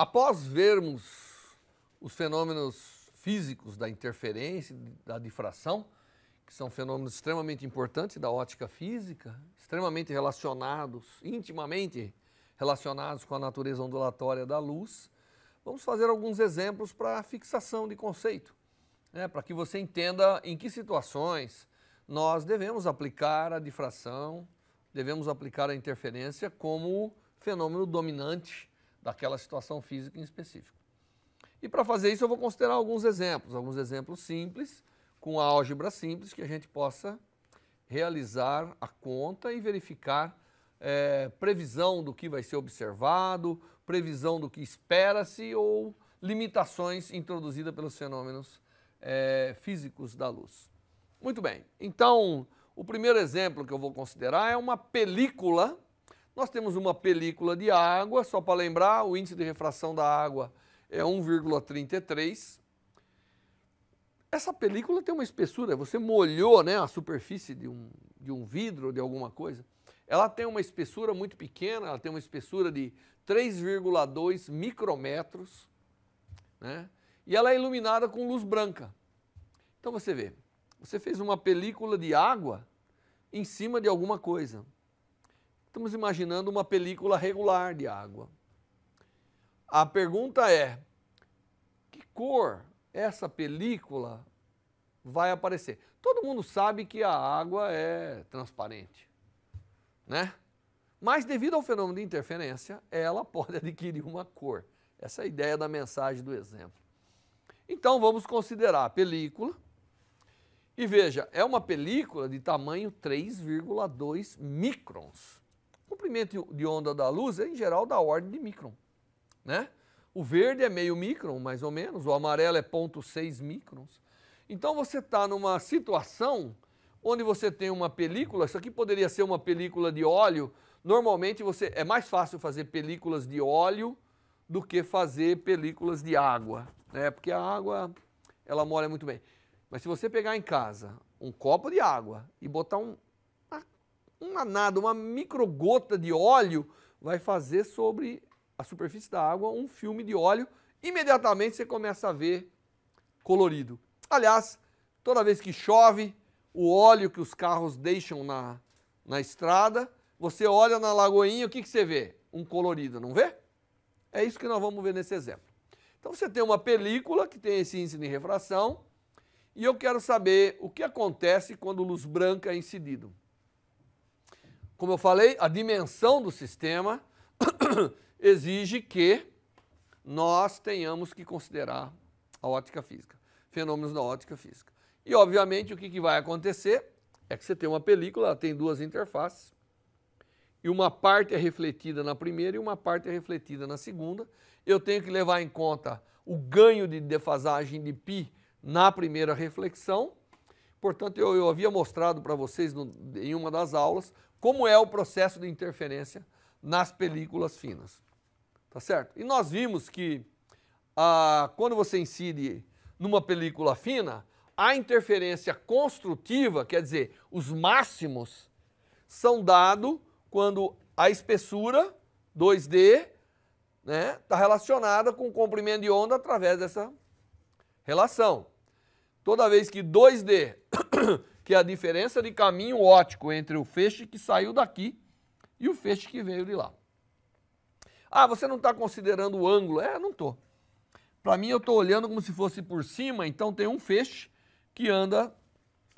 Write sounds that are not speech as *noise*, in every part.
Após vermos os fenômenos físicos da interferência, da difração, que são fenômenos extremamente importantes da ótica física, extremamente relacionados, intimamente relacionados com a natureza ondulatória da luz, vamos fazer alguns exemplos para fixação de conceito, né? para que você entenda em que situações nós devemos aplicar a difração, devemos aplicar a interferência como fenômeno dominante daquela situação física em específico. E para fazer isso, eu vou considerar alguns exemplos, alguns exemplos simples, com álgebra simples, que a gente possa realizar a conta e verificar é, previsão do que vai ser observado, previsão do que espera-se ou limitações introduzidas pelos fenômenos é, físicos da luz. Muito bem, então o primeiro exemplo que eu vou considerar é uma película nós temos uma película de água, só para lembrar, o índice de refração da água é 1,33. Essa película tem uma espessura, você molhou né, a superfície de um, de um vidro, de alguma coisa. Ela tem uma espessura muito pequena, ela tem uma espessura de 3,2 micrometros, né? E ela é iluminada com luz branca. Então você vê, você fez uma película de água em cima de alguma coisa. Estamos imaginando uma película regular de água. A pergunta é: que cor essa película vai aparecer? Todo mundo sabe que a água é transparente, né? Mas devido ao fenômeno de interferência, ela *laughs* pode adquirir uma cor. Essa é a ideia da mensagem do exemplo. Então vamos considerar a película. E veja, é uma película de tamanho 3,2 microns comprimento de onda da luz é, em geral, da ordem de micron, né? O verde é meio micron, mais ou menos, o amarelo é 0,6 microns. Então você está numa situação onde você tem uma película, isso aqui poderia ser uma película de óleo. Normalmente você é mais fácil fazer películas de óleo do que fazer películas de água, né? Porque a água ela mora muito bem. Mas se você pegar em casa um copo de água e botar um, uma nada, uma microgota de óleo vai fazer sobre a superfície da água um filme de óleo. Imediatamente você começa a ver colorido. Aliás, toda vez que chove, o óleo que os carros deixam na, na estrada, você olha na lagoinha, o que, que você vê? Um colorido, não vê? É isso que nós vamos ver nesse exemplo. Então você tem uma película que tem esse índice de refração e eu quero saber o que acontece quando luz branca é incidido como eu falei, a dimensão do sistema *coughs* exige que nós tenhamos que considerar a ótica física, fenômenos da ótica física. E, obviamente, o que, que vai acontecer é que você tem uma película, ela tem duas interfaces, e uma parte é refletida na primeira e uma parte é refletida na segunda. Eu tenho que levar em conta o ganho de defasagem de π na primeira reflexão. Portanto, eu, eu havia mostrado para vocês no, em uma das aulas como é o processo de interferência nas películas finas. Tá certo? E nós vimos que ah, quando você incide numa película fina, a interferência construtiva, quer dizer, os máximos, são dados quando a espessura 2D está né, tá relacionada com o comprimento de onda através dessa relação. Toda vez que 2D que é a diferença de caminho ótico entre o feixe que saiu daqui e o feixe que veio de lá. Ah, você não está considerando o ângulo? É, não estou. Para mim, eu estou olhando como se fosse por cima, então tem um feixe que anda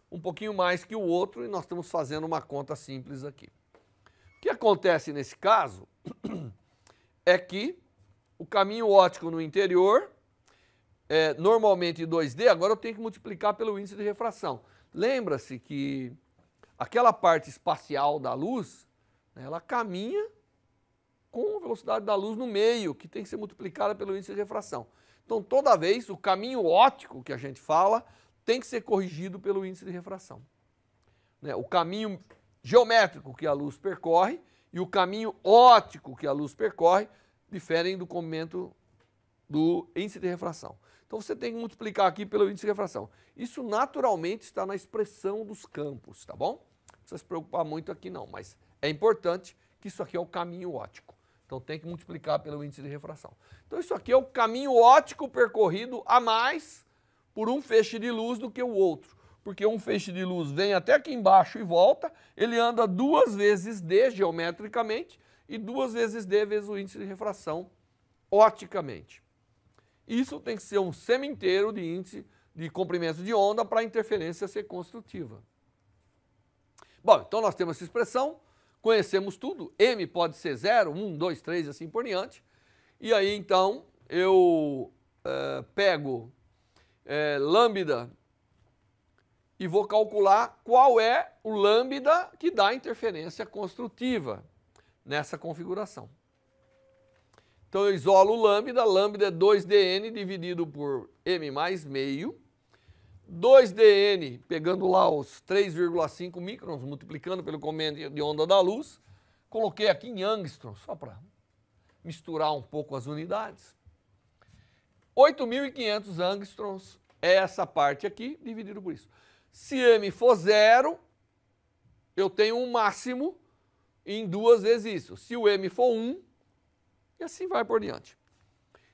um pouquinho mais que o outro e nós estamos fazendo uma conta simples aqui. O que acontece nesse caso *clears throat* é que o caminho óptico no interior é normalmente 2D, agora eu tenho que multiplicar pelo índice de refração. Lembra-se que aquela parte espacial da luz, né, ela caminha com a velocidade da luz no meio, que tem que ser multiplicada pelo índice de refração. Então, toda vez, o caminho óptico que a gente fala tem que ser corrigido pelo índice de refração. Né? O caminho geométrico que a luz percorre e o caminho óptico que a luz percorre diferem do comento do índice de refração. Então você tem que multiplicar aqui pelo índice de refração. Isso naturalmente está na expressão dos campos, tá bom? Não precisa se preocupar muito aqui não, mas é importante que isso aqui é o caminho ótico. Então tem que multiplicar pelo índice de refração. Então isso aqui é o caminho ótico percorrido a mais por um feixe de luz do que o outro. Porque um feixe de luz vem até aqui embaixo e volta, ele anda duas vezes D geometricamente e duas vezes D vezes o índice de refração oticamente. Isso tem que ser um inteiro de índice de comprimento de onda para a interferência ser construtiva. Bom, então nós temos essa expressão, conhecemos tudo, m pode ser 0, 1, 2, 3 e assim por diante. E aí então eu é, pego é, lambda e vou calcular qual é o lambda que dá interferência construtiva nessa configuração. Então eu isolo o lambda, lambda é 2dn dividido por m mais meio. 2dn, pegando lá os 3,5 microns, multiplicando pelo comando de onda da luz, coloquei aqui em angstrom, só para misturar um pouco as unidades. 8.500 angstroms é essa parte aqui, dividido por isso. Se m for zero, eu tenho um máximo em duas vezes isso. Se o m for 1, um, e assim vai por diante.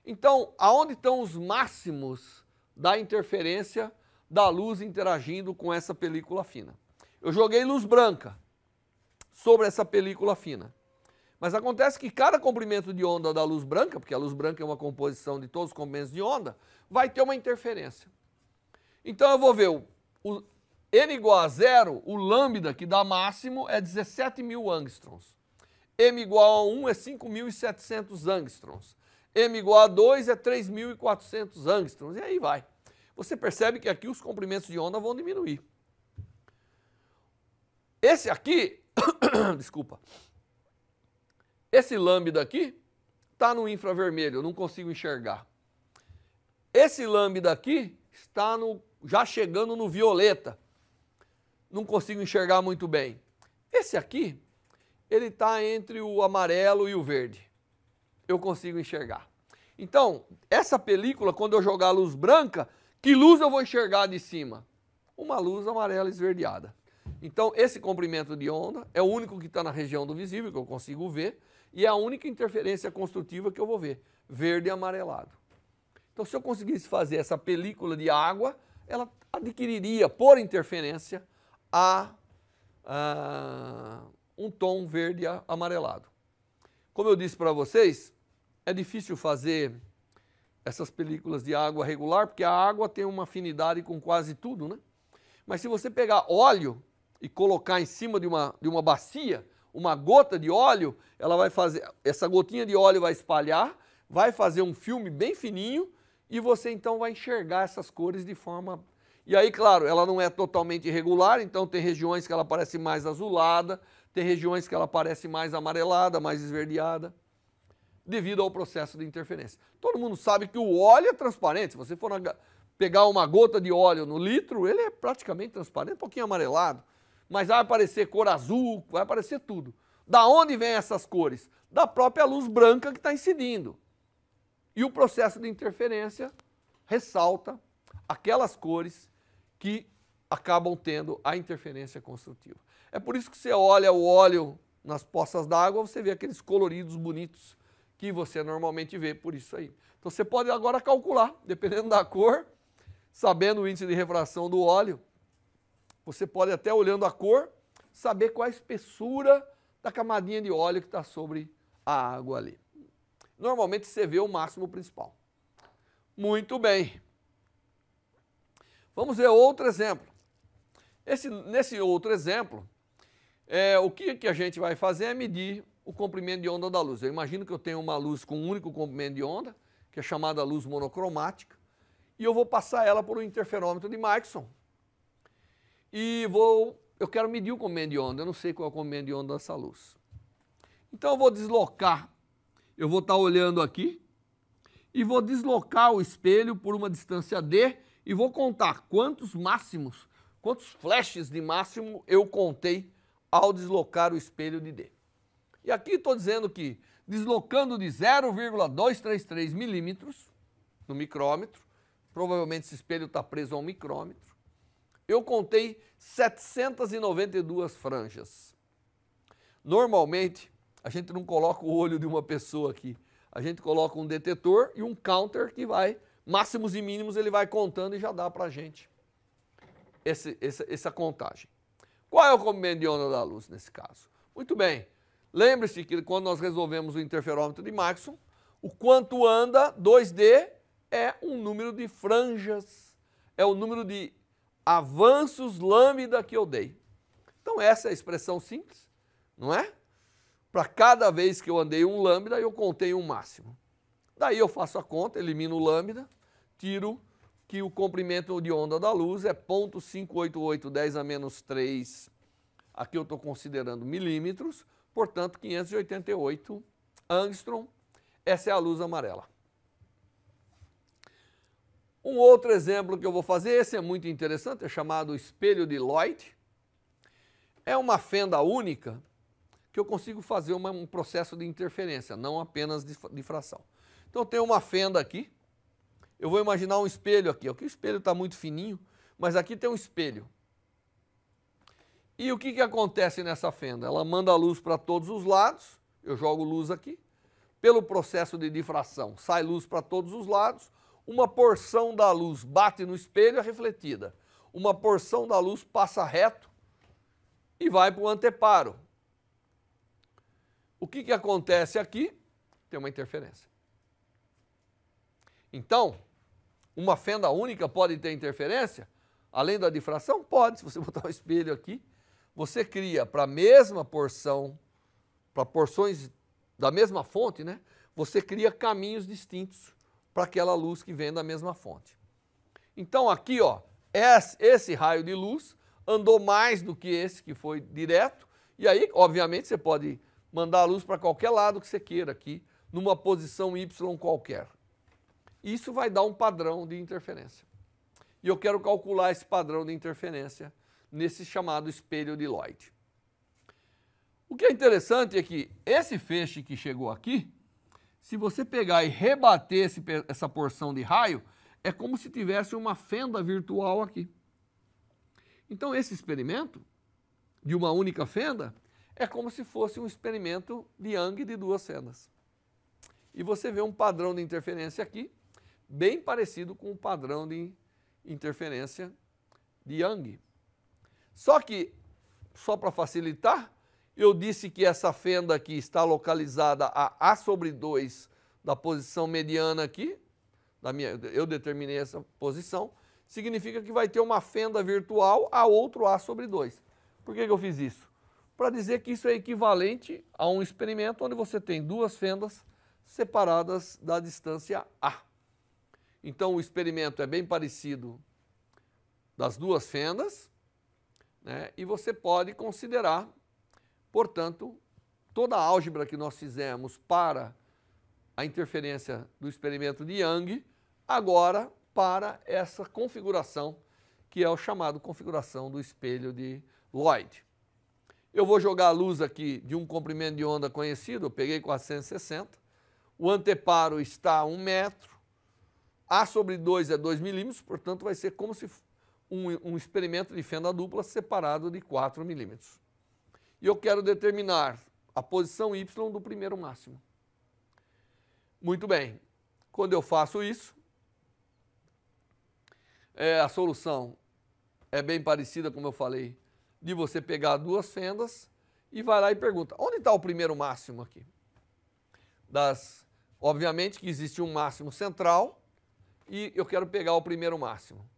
Então, aonde estão os máximos da interferência da luz interagindo com essa película fina? Eu joguei luz branca sobre essa película fina. Mas acontece que cada comprimento de onda da luz branca, porque a luz branca é uma composição de todos os comprimentos de onda, vai ter uma interferência. Então eu vou ver o, o n igual a zero, o lambda que dá máximo é 17 mil angstroms. M igual a 1 é 5.700 angstroms. M igual a 2 é 3.400 angstroms. E aí vai. Você percebe que aqui os comprimentos de onda vão diminuir. Esse aqui, *coughs* desculpa, esse lambda aqui está no infravermelho, eu não consigo enxergar. Esse lambda aqui está no, já chegando no violeta, não consigo enxergar muito bem. Esse aqui ele está entre o amarelo e o verde. Eu consigo enxergar. Então, essa película, quando eu jogar a luz branca, que luz eu vou enxergar de cima? Uma luz amarela esverdeada. Então, esse comprimento de onda é o único que está na região do visível, que eu consigo ver, e é a única interferência construtiva que eu vou ver, verde e amarelado. Então, se eu conseguisse fazer essa película de água, ela adquiriria, por interferência, a, a um tom verde amarelado. Como eu disse para vocês, é difícil fazer essas películas de água regular, porque a água tem uma afinidade com quase tudo, né? Mas se você pegar óleo e colocar em cima de uma, de uma bacia, uma gota de óleo, ela vai fazer, essa gotinha de óleo vai espalhar, vai fazer um filme bem fininho e você então vai enxergar essas cores de forma. E aí, claro, ela não é totalmente irregular, então tem regiões que ela parece mais azulada, tem regiões que ela parece mais amarelada, mais esverdeada, devido ao processo de interferência. Todo mundo sabe que o óleo é transparente. Se você for pegar uma gota de óleo no litro, ele é praticamente transparente, um pouquinho amarelado. Mas vai aparecer cor azul, vai aparecer tudo. Da onde vêm essas cores? Da própria luz branca que está incidindo. E o processo de interferência ressalta aquelas cores que acabam tendo a interferência construtiva. É por isso que você olha o óleo nas poças d'água, você vê aqueles coloridos bonitos que você normalmente vê por isso aí. Então você pode agora calcular, dependendo da cor, sabendo o índice de refração do óleo, você pode até olhando a cor, saber qual a espessura da camadinha de óleo que está sobre a água ali. Normalmente você vê o máximo principal. Muito bem. Vamos ver outro exemplo. Esse, nesse outro exemplo, é, o que, que a gente vai fazer é medir o comprimento de onda da luz. Eu imagino que eu tenho uma luz com um único comprimento de onda, que é chamada luz monocromática, e eu vou passar ela por um interferômetro de Markson. E vou, eu quero medir o comprimento de onda, eu não sei qual é o comprimento de onda dessa luz. Então eu vou deslocar, eu vou estar olhando aqui, e vou deslocar o espelho por uma distância D e vou contar quantos máximos, quantos flashes de máximo eu contei ao deslocar o espelho de D. E aqui estou dizendo que deslocando de 0,233 milímetros no micrômetro, provavelmente esse espelho está preso a um micrômetro, eu contei 792 franjas. Normalmente, a gente não coloca o olho de uma pessoa aqui, a gente coloca um detetor e um counter que vai, máximos e mínimos, ele vai contando e já dá para a gente esse, essa, essa contagem. Qual é o onda da luz nesse caso? Muito bem. Lembre-se que quando nós resolvemos o interferômetro de Maxwell, o quanto anda 2D é um número de franjas, é o número de avanços lambda que eu dei. Então essa é a expressão simples, não é? Para cada vez que eu andei um lambda, eu contei um máximo. Daí eu faço a conta, elimino o lambda, tiro que o comprimento de onda da luz é 0.588 10 a menos 3, aqui eu estou considerando milímetros, portanto 588 angstrom, essa é a luz amarela. Um outro exemplo que eu vou fazer, esse é muito interessante, é chamado espelho de Lloyd. É uma fenda única que eu consigo fazer uma, um processo de interferência, não apenas difração. Então tem uma fenda aqui, eu vou imaginar um espelho aqui, ó, que o espelho está muito fininho, mas aqui tem um espelho. E o que, que acontece nessa fenda? Ela manda a luz para todos os lados, eu jogo luz aqui, pelo processo de difração, sai luz para todos os lados, uma porção da luz bate no espelho, e é refletida. Uma porção da luz passa reto e vai para o anteparo. O que, que acontece aqui? Tem uma interferência. Então, uma fenda única pode ter interferência? Além da difração? Pode, se você *laughs* botar um espelho aqui. Você cria para a mesma porção, para porções da mesma fonte, né? Você cria caminhos distintos para aquela luz que vem da mesma fonte. Então aqui, ó, esse raio de luz andou mais do que esse que foi direto, e aí, obviamente, você pode mandar a luz para qualquer lado que você queira aqui, numa posição Y qualquer. Isso vai dar um padrão de interferência. E eu quero calcular esse padrão de interferência nesse chamado espelho de Lloyd. O que é interessante é que esse feixe que chegou aqui, se você pegar e rebater esse, essa porção de raio, é como se tivesse uma fenda virtual aqui. Então, esse experimento de uma única fenda é como se fosse um experimento de Young de duas fendas. E você vê um padrão de interferência aqui, bem parecido com o padrão de interferência de Young. Só que, só para facilitar, eu disse que essa fenda aqui está localizada a A sobre 2 da posição mediana aqui, da minha, eu determinei essa posição, significa que vai ter uma fenda virtual a outro A sobre 2. Por que, que eu fiz isso? Para dizer que isso é equivalente a um experimento onde você tem duas fendas separadas da distância A. Então o experimento é bem parecido das duas fendas, né? e você pode considerar, portanto, toda a álgebra que nós fizemos para a interferência do experimento de Young, agora para essa configuração, que é o chamado configuração do espelho de Lloyd. Eu vou jogar a luz aqui de um comprimento de onda conhecido, eu peguei 460, o anteparo está a 1 metro, a sobre 2 é 2 milímetros, portanto, vai ser como se um, um experimento de fenda dupla separado de 4 milímetros. E eu quero determinar a posição Y do primeiro máximo. Muito bem, quando eu faço isso, é, a solução é bem parecida, como eu falei, de você pegar duas fendas e vai lá e pergunta, onde está o primeiro máximo aqui? Das, obviamente que existe um máximo central, e eu quero pegar o primeiro máximo.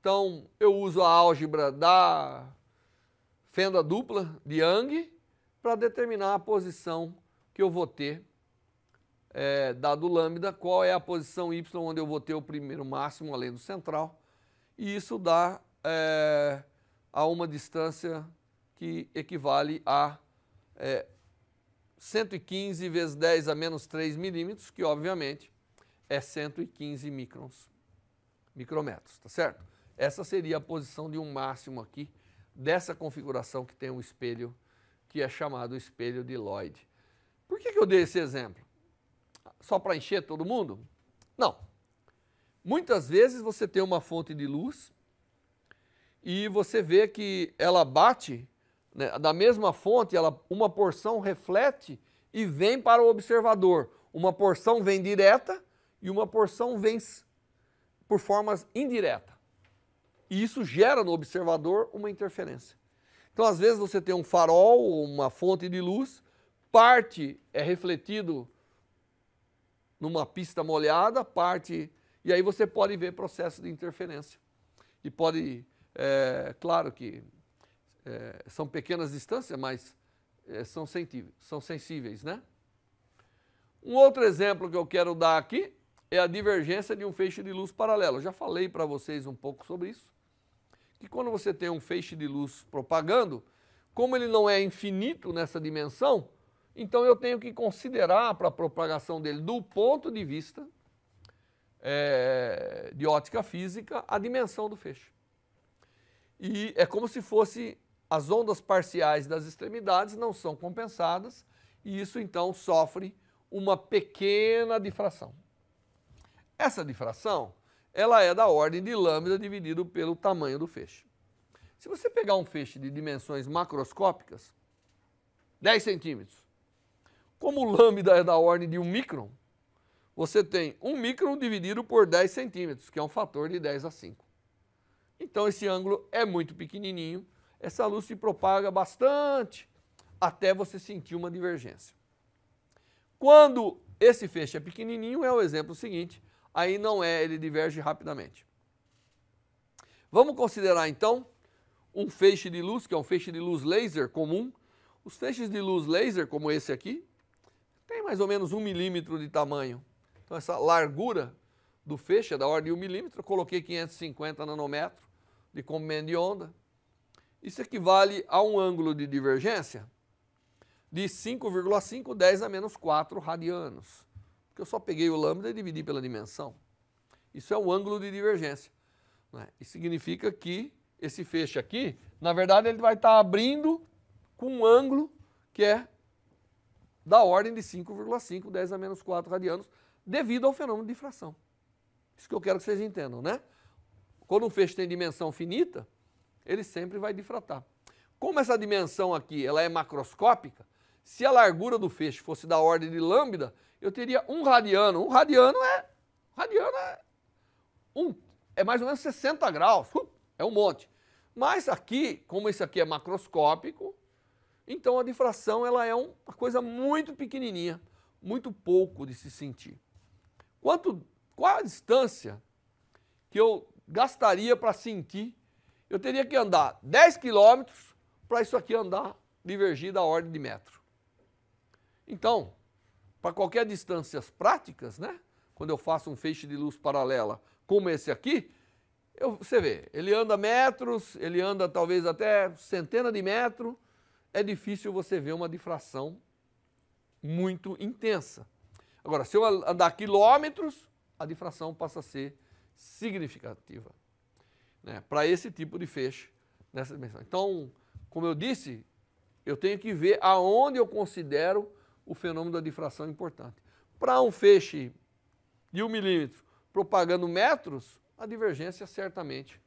Então, eu uso a álgebra da fenda dupla de Young para determinar a posição que eu vou ter, é, dado lambda, qual é a posição y onde eu vou ter o primeiro máximo além do central. E isso dá é, a uma distância que equivale a é, 115 vezes 10 a menos 3 milímetros, que obviamente é 115 microns, micrometros, tá certo? Essa seria a posição de um máximo aqui dessa configuração que tem um espelho que é chamado espelho de Lloyd. Por que, que eu dei esse exemplo? Só para encher todo mundo? Não. Muitas vezes você tem uma fonte de luz e você vê que ela bate né, da mesma fonte, ela, uma porção reflete e vem para o observador. Uma porção vem direta e uma porção vem por formas indireta. E isso gera no observador uma interferência. Então, às vezes, você tem um farol ou uma fonte de luz, parte é refletido numa pista molhada, parte. E aí você pode ver processo de interferência. E pode. É, claro que é, são pequenas distâncias, mas é, são, sensíveis, são sensíveis, né? Um outro exemplo que eu quero dar aqui é a divergência de um feixe de luz paralelo. Eu já falei para vocês um pouco sobre isso, que quando você tem um feixe de luz propagando, como ele não é infinito nessa dimensão, então eu tenho que considerar para a propagação dele, do ponto de vista é, de ótica física, a dimensão do feixe. E é como se fosse as ondas parciais das extremidades não são compensadas e isso então sofre uma pequena difração. Essa difração, ela é da ordem de lambda dividido pelo tamanho do feixe. Se você pegar um feixe de dimensões macroscópicas, 10 centímetros, como lambda é da ordem de 1 micron, você tem 1 micron dividido por 10 centímetros, que é um fator de 10 a 5. Então esse ângulo é muito pequenininho, essa luz se propaga bastante até você sentir uma divergência. Quando esse feixe é pequenininho, é o exemplo seguinte, aí não é, ele diverge rapidamente. Vamos considerar então um feixe de luz, que é um feixe de luz laser comum. Os feixes de luz laser, como esse aqui, tem mais ou menos um milímetro de tamanho. Então essa largura do feixe é da ordem de um milímetro, Eu coloquei 550 nanômetros de comprimento de onda. Isso equivale a um ângulo de divergência de 5,5 10 a menos 4 radianos. Porque eu só peguei o lambda e dividi pela dimensão. Isso é o ângulo de divergência. Né? Isso significa que esse feixe aqui, na verdade, ele vai estar abrindo com um ângulo que é da ordem de 5,5, 10 a menos 4 radianos, devido ao fenômeno de difração. Isso que eu quero que vocês entendam, né? Quando um feixe tem dimensão finita, ele sempre vai difratar. Como essa dimensão aqui ela é macroscópica, se a largura do feixe fosse da ordem de lambda, eu teria um radiano. Um radiano é. Radiano é. Um, é mais ou menos 60 graus. É um monte. Mas aqui, como isso aqui é macroscópico, então a difração ela é uma coisa muito pequenininha, muito pouco de se sentir. Quanto, qual a distância que eu gastaria para sentir? Eu teria que andar 10 quilômetros para isso aqui andar divergir da ordem de metro. Então, para qualquer distâncias práticas, né? Quando eu faço um feixe de luz paralela como esse aqui, eu, você vê, ele anda metros, ele anda talvez até centena de metros, é difícil você ver uma difração muito intensa. Agora, se eu andar quilômetros, a difração passa a ser significativa né, para esse tipo de feixe nessa dimensão. Então, como eu disse, eu tenho que ver aonde eu considero o fenômeno da difração é importante. Para um feixe de um milímetro propagando metros, a divergência certamente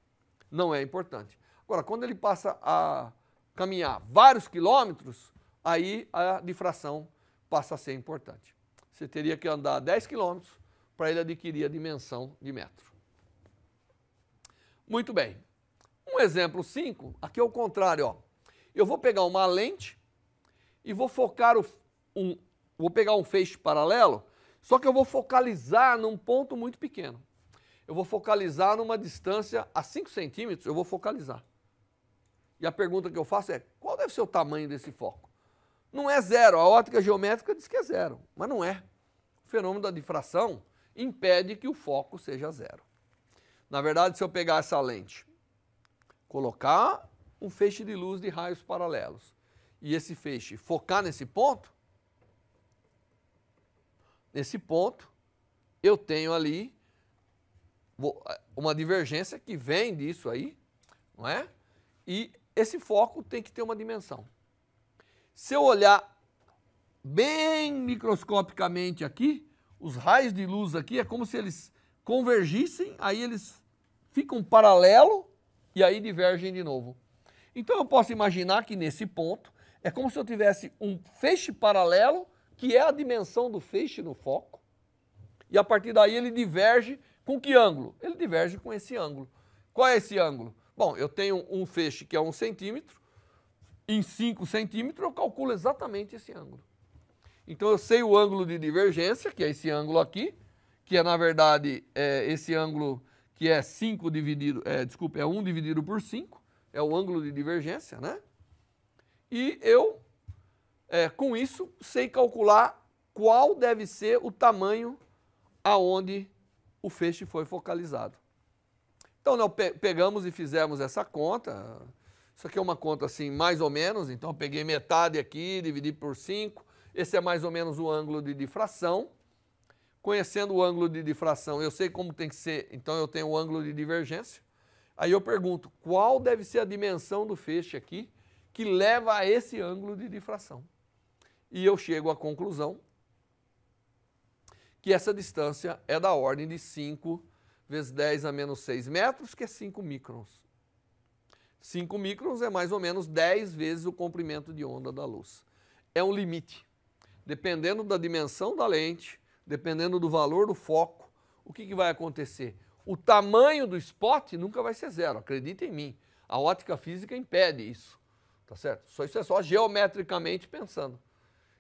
não é importante. Agora, quando ele passa a caminhar vários quilômetros, aí a difração passa a ser importante. Você teria que andar 10 quilômetros para ele adquirir a dimensão de metro. Muito bem. Um exemplo 5, aqui é o contrário. Ó. Eu vou pegar uma lente e vou focar o um. Vou pegar um feixe paralelo, só que eu vou focalizar num ponto muito pequeno. Eu vou focalizar numa distância a 5 centímetros, eu vou focalizar. E a pergunta que eu faço é: qual deve ser o tamanho desse foco? Não é zero, a ótica geométrica diz que é zero, mas não é. O fenômeno da difração impede que o foco seja zero. Na verdade, se eu pegar essa lente, colocar um feixe de luz de raios paralelos e esse feixe focar nesse ponto, nesse ponto, eu tenho ali uma divergência que vem disso aí, não é? E esse foco tem que ter uma dimensão. Se eu olhar bem microscopicamente aqui, os raios de luz aqui é como se eles convergissem, aí eles ficam paralelo e aí divergem de novo. Então eu posso imaginar que nesse ponto é como se eu tivesse um feixe paralelo que é a dimensão do feixe no foco, e a partir daí ele diverge com que ângulo? Ele diverge com esse ângulo. Qual é esse ângulo? Bom, eu tenho um feixe que é um centímetro, em 5 centímetros eu calculo exatamente esse ângulo. Então eu sei o ângulo de divergência, que é esse ângulo aqui, que é na verdade é esse ângulo que é 5 dividido, é, desculpa, é 1 dividido por 5, é o ângulo de divergência, né? E eu é, com isso, sei calcular qual deve ser o tamanho aonde o feixe foi focalizado. Então, nós pe pegamos e fizemos essa conta. Isso aqui é uma conta assim, mais ou menos. Então, eu peguei metade aqui, dividi por 5. Esse é mais ou menos o ângulo de difração. Conhecendo o ângulo de difração, eu sei como tem que ser. Então, eu tenho o ângulo de divergência. Aí eu pergunto, qual deve ser a dimensão do feixe aqui que leva a esse ângulo de difração? E eu chego à conclusão que essa distância é da ordem de 5 vezes 10 a menos 6 metros, que é 5 microns. 5 microns é mais ou menos 10 vezes o comprimento de onda da luz. É um limite. Dependendo da dimensão da lente, dependendo do valor do foco, o que, que vai acontecer? O tamanho do spot nunca vai ser zero, acredita em mim. A ótica física impede isso, tá certo? Só isso é só geometricamente pensando.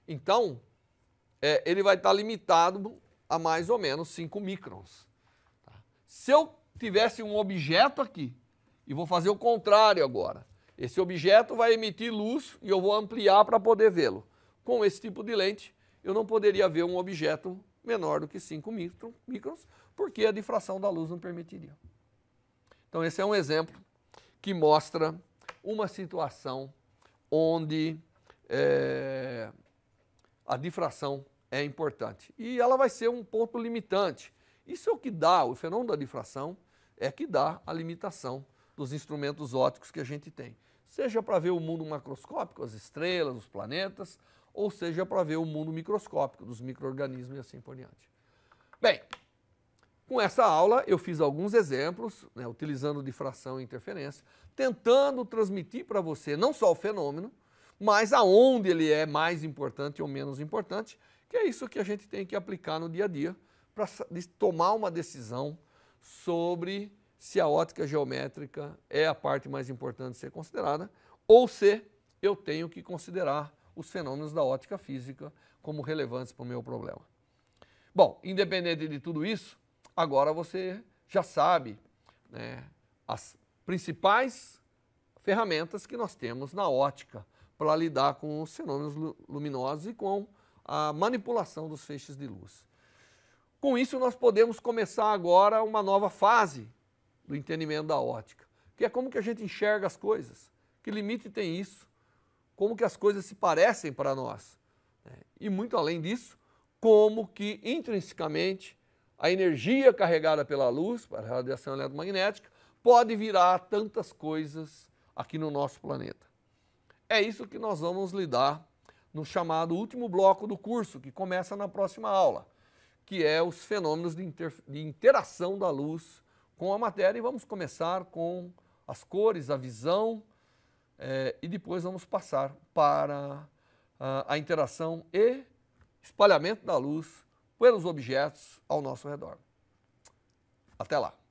Então, é, ele vai estar limitado a mais ou menos 5 microns. Tá? Se eu tivesse um objeto aqui, e vou fazer o contrário agora, esse objeto vai emitir luz e eu vou ampliar para poder vê-lo. Com esse tipo de lente, eu não poderia ver um objeto menor do que 5 microns, porque a difração da luz não permitiria. Então, esse é um exemplo que mostra uma situação onde é, a difração é importante. E ela vai ser um ponto limitante. Isso é o que dá, o fenômeno da difração é que dá a limitação dos instrumentos ópticos que a gente tem. Seja para ver o mundo macroscópico, as estrelas, os planetas, ou seja para ver o mundo microscópico, dos micro-organismos e assim por diante. Bem, com essa aula eu fiz alguns exemplos, né, utilizando difração e interferência, tentando transmitir para você não só o fenômeno, mas aonde ele é mais importante ou menos importante, que é isso que a gente tem que aplicar no dia a dia para tomar uma decisão sobre se a ótica geométrica é a parte mais importante a ser considerada ou se eu tenho que considerar os fenômenos da ótica física como relevantes para o meu problema. Bom, independente de tudo isso, agora você já sabe né, as principais ferramentas que nós temos na ótica para lidar com os fenômenos luminosos e com a manipulação dos feixes de luz. Com isso, nós podemos começar agora uma nova fase do entendimento da ótica, que é como que a gente enxerga as coisas, que limite tem isso, como que as coisas se parecem para nós. Né? E muito além disso, como que intrinsecamente a energia carregada pela luz, pela radiação eletromagnética, pode virar tantas coisas aqui no nosso planeta. É isso que nós vamos lidar no chamado último bloco do curso, que começa na próxima aula, que é os fenômenos de, inter... de interação da luz com a matéria. E vamos começar com as cores, a visão, eh, e depois vamos passar para ah, a interação e espalhamento da luz pelos objetos ao nosso redor. Até lá!